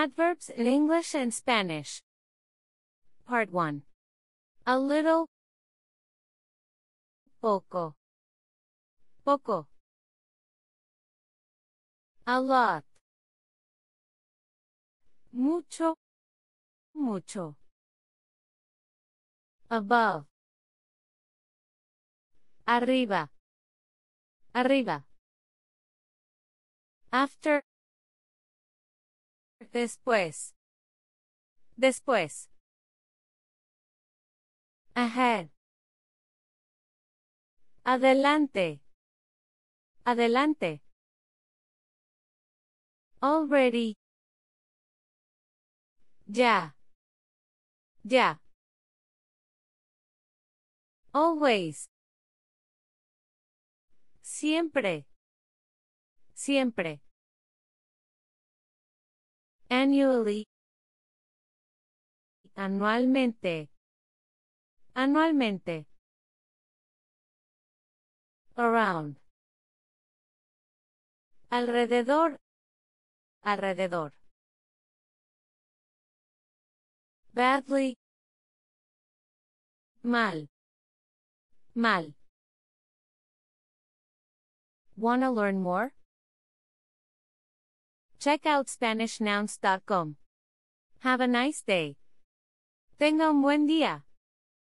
Adverbs in English and Spanish. Part 1. A little. Poco. Poco. A lot. Mucho. Mucho. Above. Arriba. Arriba. After. Después. Después. Ahead. Adelante. Adelante. Already. Ya. Ya. Always. Siempre. Siempre. annually anualmente anualmente around alrededor alrededor badly mal mal wanna learn more Check out SpanishNouns.com. Have a nice day. Tenga un buen día.